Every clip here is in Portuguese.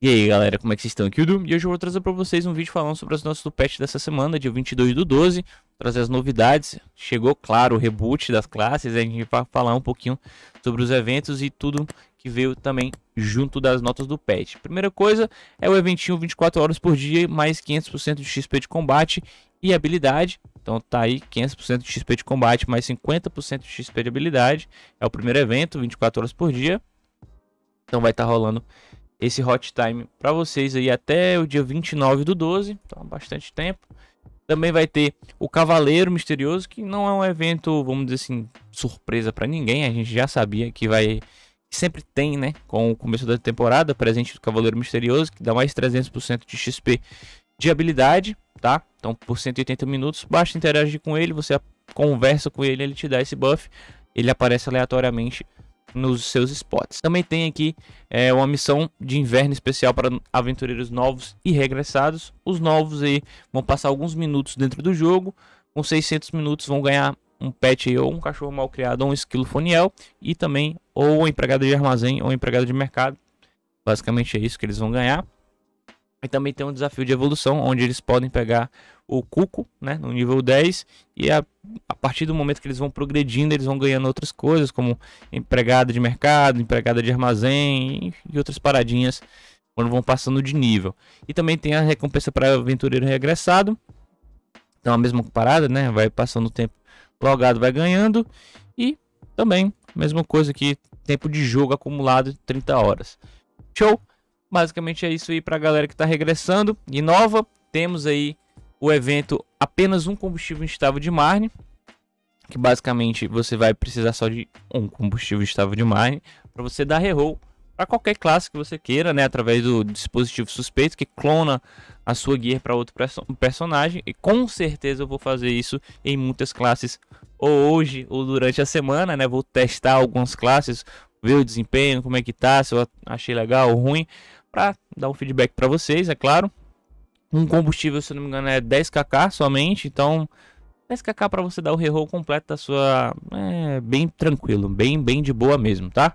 E aí galera, como é que vocês estão? Aqui é o Doom e hoje eu vou trazer para vocês um vídeo falando sobre as nossas do patch dessa semana, dia 22 do 12 Trazer as novidades, chegou claro o reboot das classes, a gente vai falar um pouquinho sobre os eventos e tudo que veio também junto das notas do patch Primeira coisa é o eventinho 24 horas por dia, mais 500% de XP de combate e habilidade então tá aí 500% de XP de combate, mais 50% de XP de habilidade. É o primeiro evento, 24 horas por dia. Então vai estar tá rolando esse hot time para vocês aí até o dia 29 do 12, então bastante tempo. Também vai ter o Cavaleiro Misterioso, que não é um evento, vamos dizer assim, surpresa para ninguém, a gente já sabia que vai sempre tem, né, com o começo da temporada, presente do Cavaleiro Misterioso, que dá mais 300% de XP de habilidade, tá? Então, por 180 minutos, basta interagir com ele, você conversa com ele, ele te dá esse buff, ele aparece aleatoriamente nos seus spots. Também tem aqui é, uma missão de inverno especial para aventureiros novos e regressados. Os novos aí vão passar alguns minutos dentro do jogo, com 600 minutos vão ganhar um pet aí, ou um cachorro mal criado ou um esquilo foniel e também ou um empregado de armazém ou um empregado de mercado. Basicamente é isso que eles vão ganhar. E também tem um desafio de evolução onde eles podem pegar o Cuco, né, no nível 10, e a, a, partir do momento que eles vão progredindo, eles vão ganhando outras coisas, como empregada de mercado, empregada de armazém e, e outras paradinhas quando vão passando de nível. E também tem a recompensa para aventureiro regressado. Então a mesma parada, né, vai passando o tempo logado, vai ganhando e também mesma coisa que tempo de jogo acumulado 30 horas. Show. Basicamente é isso aí para a galera que está regressando e nova. Temos aí o evento apenas um combustível estável de Marne, que basicamente você vai precisar só de um combustível estável de Marne para você dar reroll para qualquer classe que você queira, né, através do dispositivo suspeito que clona a sua gear para outro perso personagem. E com certeza eu vou fazer isso em muitas classes ou hoje ou durante a semana, né? Vou testar algumas classes, ver o desempenho, como é que tá, se eu achei legal ou ruim, para dar um feedback para vocês, é claro. Um combustível, se não me engano, é 10kk somente, então 10kk para você dar o reroll completo da sua... É bem tranquilo, bem, bem de boa mesmo, tá?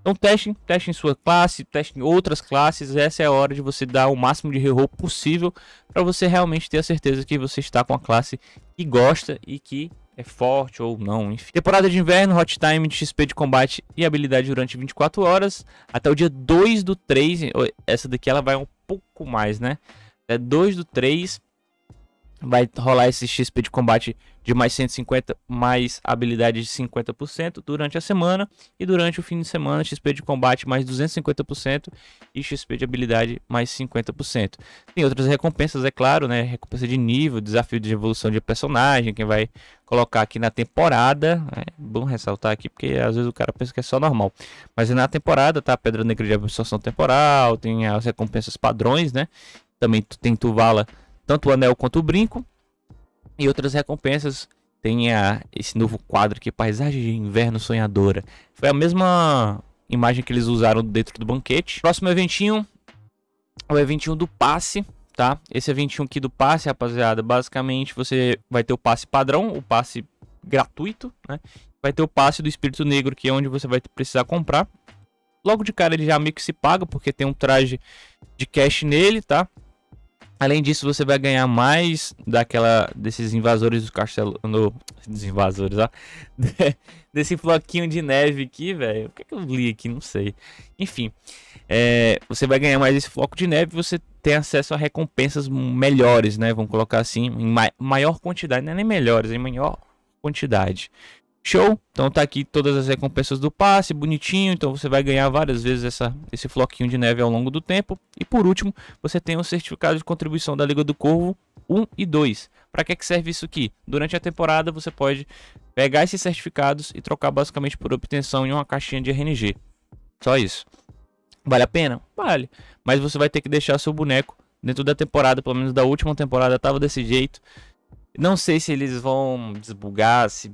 Então testem, testem sua classe, testem outras classes, essa é a hora de você dar o máximo de reroll possível para você realmente ter a certeza que você está com a classe que gosta e que é forte ou não, enfim. Temporada de inverno, hot time, de XP de combate e habilidade durante 24 horas, até o dia 2 do 3, essa daqui ela vai um pouco mais, né? é 2 do 3. Vai rolar esse XP de combate de mais 150, mais habilidade de 50% durante a semana. E durante o fim de semana, XP de combate mais 250% e XP de habilidade mais 50%. Tem outras recompensas, é claro, né? Recompensa de nível, desafio de evolução de personagem, quem vai colocar aqui na temporada. É bom ressaltar aqui, porque às vezes o cara pensa que é só normal. Mas é na temporada, tá? Pedra negra de absorção temporal, tem as recompensas padrões, né? Também tem Tuvala, tanto o anel quanto o brinco. E outras recompensas. Tem a, esse novo quadro aqui, Paisagem de Inverno Sonhadora. Foi a mesma imagem que eles usaram dentro do banquete. Próximo eventinho é o eventinho do passe, tá? Esse eventinho aqui do passe, rapaziada, basicamente você vai ter o passe padrão, o passe gratuito, né? Vai ter o passe do Espírito Negro, que é onde você vai precisar comprar. Logo de cara ele já meio que se paga, porque tem um traje de cash nele, tá? Além disso, você vai ganhar mais daquela desses invasores do castelo, no, dos invasores, ó, desse floquinho de neve aqui, velho. O que, é que eu li aqui? Não sei. Enfim, é, você vai ganhar mais esse floco de neve. Você tem acesso a recompensas melhores, né? Vamos colocar assim, em ma maior quantidade, não é nem melhores, é em maior quantidade. Show? Então tá aqui todas as recompensas do passe, bonitinho. Então você vai ganhar várias vezes essa, esse floquinho de neve ao longo do tempo. E por último, você tem o certificado de contribuição da Liga do Corvo 1 e 2. Para que, que serve isso aqui? Durante a temporada você pode pegar esses certificados e trocar basicamente por obtenção em uma caixinha de RNG. Só isso. Vale a pena? Vale. Mas você vai ter que deixar seu boneco dentro da temporada, pelo menos da última temporada, tava desse jeito. Não sei se eles vão desbugar, se,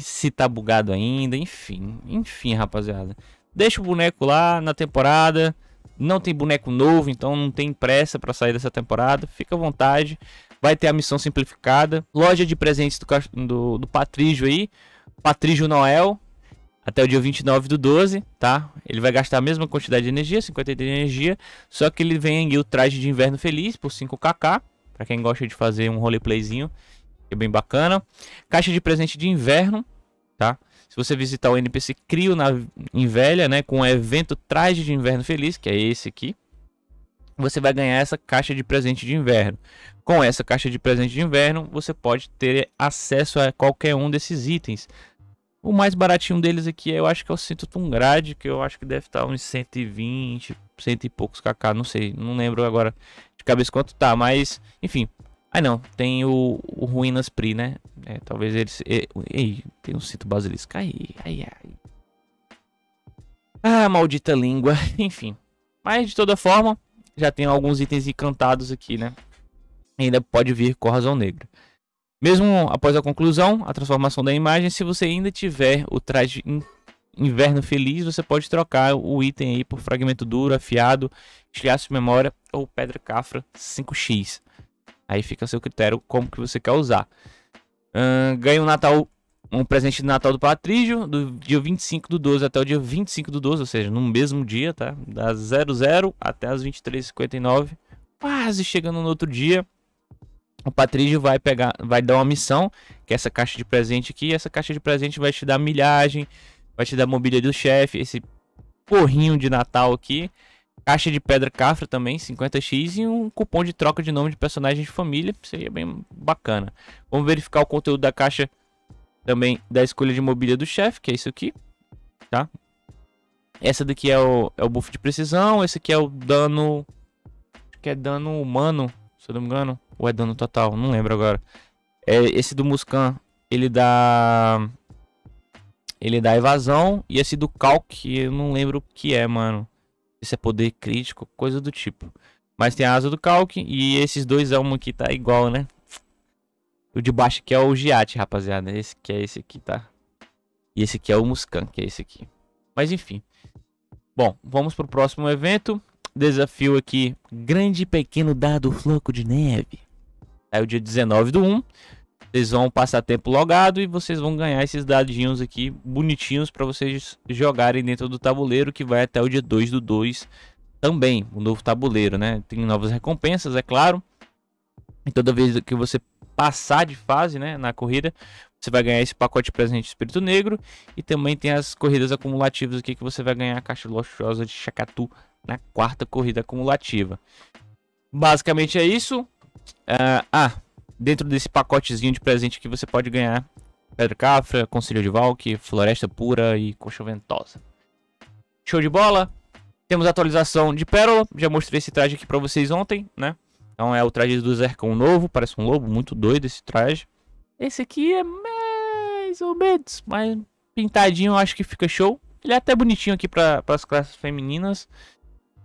se tá bugado ainda, enfim. Enfim, rapaziada. Deixa o boneco lá na temporada. Não tem boneco novo, então não tem pressa para sair dessa temporada. Fica à vontade. Vai ter a missão simplificada. Loja de presentes do, do, do Patrígio aí. Patrígio Noel. Até o dia 29 do 12, tá? Ele vai gastar a mesma quantidade de energia, 50 de energia. Só que ele vem o traje de inverno feliz por 5kk. Pra quem gosta de fazer um roleplayzinho que é bem bacana. Caixa de presente de inverno, tá? Se você visitar o NPC Crio na Velha né, com o evento Traje de Inverno Feliz, que é esse aqui, você vai ganhar essa caixa de presente de inverno. Com essa caixa de presente de inverno, você pode ter acesso a qualquer um desses itens. O mais baratinho deles aqui, eu acho que é o cinto Tungrade, que eu acho que deve estar uns 120, cento e poucos kk, não sei, não lembro agora de cabeça quanto tá, mas enfim, ah, não. Tem o, o Ruínas Pri, né? É, talvez eles. Ei, tem um cinto basilisco. Ai, ai, ai. Ah, maldita língua. Enfim. Mas de toda forma, já tem alguns itens encantados aqui, né? ainda pode vir Corazão Negro. Mesmo após a conclusão, a transformação da imagem, se você ainda tiver o traje Inverno Feliz, você pode trocar o item aí por fragmento duro, afiado, estilhaço de memória ou pedra cafra 5x. Aí fica a seu critério como que você quer usar. Uh, ganha um Natal, um presente de Natal do Patrígio, do dia 25 do 12 até o dia 25 do 12, ou seja, no mesmo dia, tá? Das 00 até as 23h59, quase chegando no outro dia. O Patrígio vai pegar, vai dar uma missão, que é essa caixa de presente aqui. Essa caixa de presente vai te dar milhagem, vai te dar mobília do chefe, esse porrinho de Natal aqui caixa de pedra Cafra também, 50x, e um cupom de troca de nome de personagem de família, seria bem bacana. Vamos verificar o conteúdo da caixa também da escolha de mobília do chefe, que é isso aqui, tá? Essa daqui é o, é o buff de precisão, esse aqui é o dano, que é dano humano, se eu não me engano, ou é dano total, não lembro agora. É, esse do Muscan, ele dá... Ele dá evasão, e esse do Calc, eu não lembro o que é, mano isso é poder crítico, coisa do tipo. Mas tem a asa do Calque e esses dois é um que tá igual, né? O de baixo aqui é o Giati rapaziada. Esse que é esse aqui, tá? E esse aqui é o Muscan, que é esse aqui. Mas enfim. Bom, vamos pro próximo evento. Desafio aqui, grande e pequeno dado floco de neve. É o dia 19 do 1. Vocês vão passar tempo logado e vocês vão ganhar esses dadinhos aqui bonitinhos para vocês jogarem dentro do tabuleiro que vai até o dia 2 do 2 também, o um novo tabuleiro, né? Tem novas recompensas, é claro. E toda vez que você passar de fase, né, na corrida, você vai ganhar esse pacote presente de Espírito Negro e também tem as corridas acumulativas aqui que você vai ganhar a caixa luxuosa de Chacatu na quarta corrida acumulativa. Basicamente é isso. Uh, ah, ah dentro desse pacotezinho de presente que você pode ganhar Pedra Cafra, Conselho de Valk, Floresta Pura e Coxa Ventosa. Show de bola! Temos atualização de Pérola, já mostrei esse traje aqui pra vocês ontem, né? Então é o traje do Zercão novo, parece um lobo, muito doido esse traje. Esse aqui é mais ou menos, mas pintadinho acho que fica show. Ele é até bonitinho aqui para as classes femininas,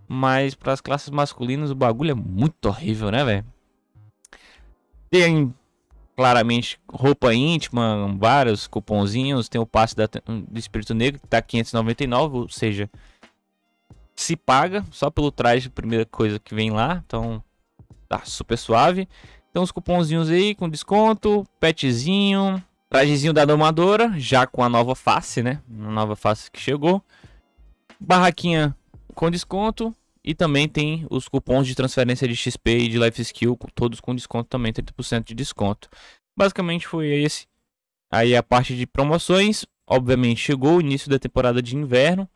mas para as classes masculinas o bagulho é muito horrível, né, velho? Tem claramente roupa íntima, vários cupomzinhos, tem o passe da, do Espírito Negro que tá 599, ou seja, se paga só pelo traje, primeira coisa que vem lá, então tá super suave. Tem uns cupomzinhos aí com desconto, petzinho, trajezinho da domadora, já com a nova face, né? A nova face que chegou. Barraquinha com desconto, e também tem os cupons de transferência de XP e de Life Skill, todos com desconto também, 30% de desconto. Basicamente foi esse. Aí a parte de promoções, obviamente chegou o início da temporada de inverno.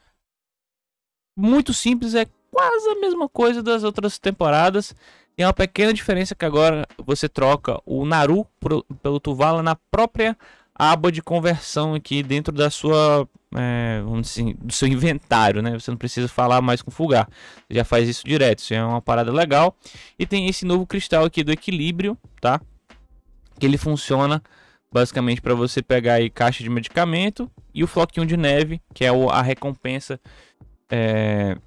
Muito simples, é quase a mesma coisa das outras temporadas. Tem uma pequena diferença que agora você troca o Naru pro, pelo Tuvala na própria aba de conversão aqui dentro da sua, é, vamos dizer, assim, do seu inventário, né? Você não precisa falar mais com fugar, Você já faz isso direto, isso é uma parada legal. E tem esse novo cristal aqui do equilíbrio, tá? Que ele funciona basicamente para você pegar aí caixa de medicamento e o floquinho de neve, que é a recompensa, é,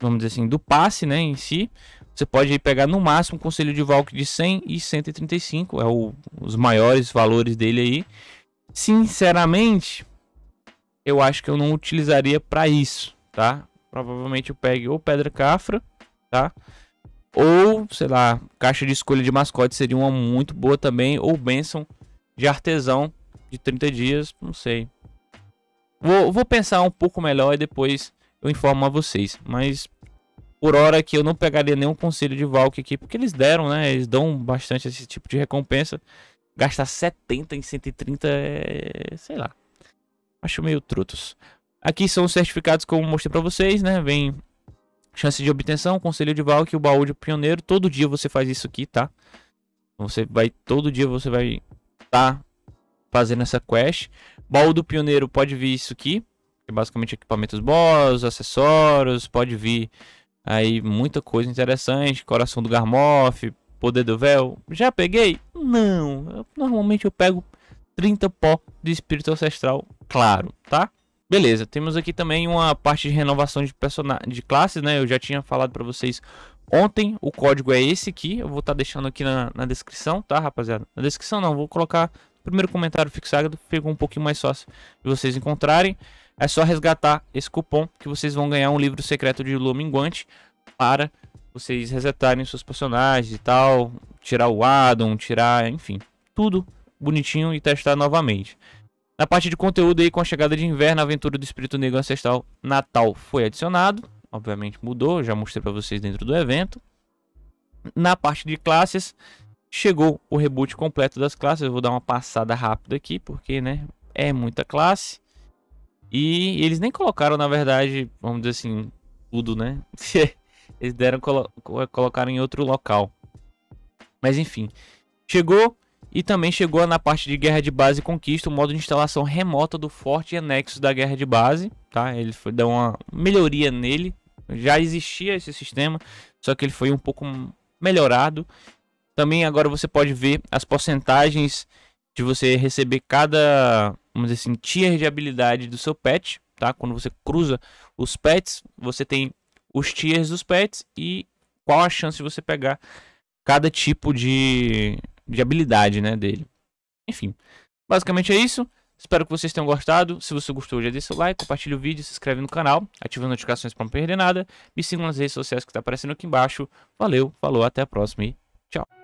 vamos dizer assim, do passe, né, em si. Você pode pegar no máximo um conselho de Valk de 100 e 135, é o, os maiores valores dele aí. Sinceramente, eu acho que eu não utilizaria para isso, tá? Provavelmente eu pegue ou pedra cafra, tá? Ou, sei lá, caixa de escolha de mascote seria uma muito boa também. Ou bênção de artesão de 30 dias, não sei. Vou, vou pensar um pouco melhor e depois eu informo a vocês. Mas por hora que eu não pegaria nenhum conselho de Valk aqui, porque eles deram, né? Eles dão bastante esse tipo de recompensa. Gastar 70 em 130 é. sei lá. Acho meio trutos. Aqui são os certificados como mostrei para vocês, né? Vem chance de obtenção, conselho de Valk, o baú de pioneiro. Todo dia você faz isso aqui, tá? Você vai todo dia você vai estar tá fazendo essa quest. Baú do pioneiro pode vir isso aqui, que é basicamente equipamentos boss, acessórios, pode vir aí muita coisa interessante, coração do Garmoff, poder do véu. Já peguei? Não. Eu, normalmente eu pego 30 pó de espírito ancestral, claro, tá? Beleza, temos aqui também uma parte de renovação de, personagem, de classes, né? Eu já tinha falado para vocês ontem, o código é esse aqui. Eu vou estar tá deixando aqui na, na, descrição, tá, rapaziada? Na descrição não, vou colocar no primeiro comentário fixado, ficou um pouquinho mais fácil de vocês encontrarem. É só resgatar esse cupom que vocês vão ganhar um livro secreto de Lua Minguante para vocês resetarem seus personagens e tal, tirar o addon, tirar, enfim, tudo bonitinho e testar novamente. Na parte de conteúdo aí, com a chegada de inverno, a aventura do Espírito Negro Ancestral Natal foi adicionado. Obviamente mudou, já mostrei para vocês dentro do evento. Na parte de classes, chegou o reboot completo das classes. Eu vou dar uma passada rápida aqui, porque né, é muita classe. E eles nem colocaram, na verdade, vamos dizer assim, tudo, né? É, eles deram colo colocaram em outro local. Mas enfim, chegou e também chegou na parte de guerra de base e conquista, o modo de instalação remota do forte e anexo da guerra de base, tá? Ele foi dar uma melhoria nele. Já existia esse sistema, só que ele foi um pouco melhorado. Também agora você pode ver as porcentagens de você receber cada, vamos dizer assim, tier de habilidade do seu pet, tá? Quando você cruza os pets, você tem os tiers dos pets e qual a chance de você pegar cada tipo de, de habilidade né, dele. Enfim, basicamente é isso. Espero que vocês tenham gostado. Se você gostou, já deixa o like, compartilha o vídeo, se inscreve no canal, ativa as notificações para não perder nada. Me sigam nas redes sociais que está aparecendo aqui embaixo. Valeu, falou, até a próxima e tchau.